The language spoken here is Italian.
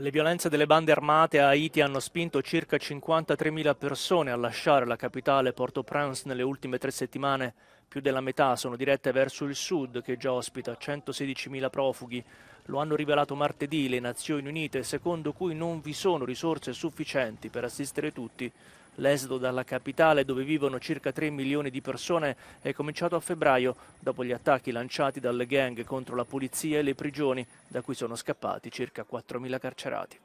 Le violenze delle bande armate a Haiti hanno spinto circa 53.000 persone a lasciare la capitale Port-au-Prince nelle ultime tre settimane. Più della metà sono dirette verso il sud, che già ospita 116.000 profughi. Lo hanno rivelato martedì le Nazioni Unite, secondo cui non vi sono risorse sufficienti per assistere tutti. L'esodo dalla capitale, dove vivono circa 3 milioni di persone, è cominciato a febbraio, dopo gli attacchi lanciati dalle gang contro la polizia e le prigioni, da cui sono scappati circa 4.000 carcerati.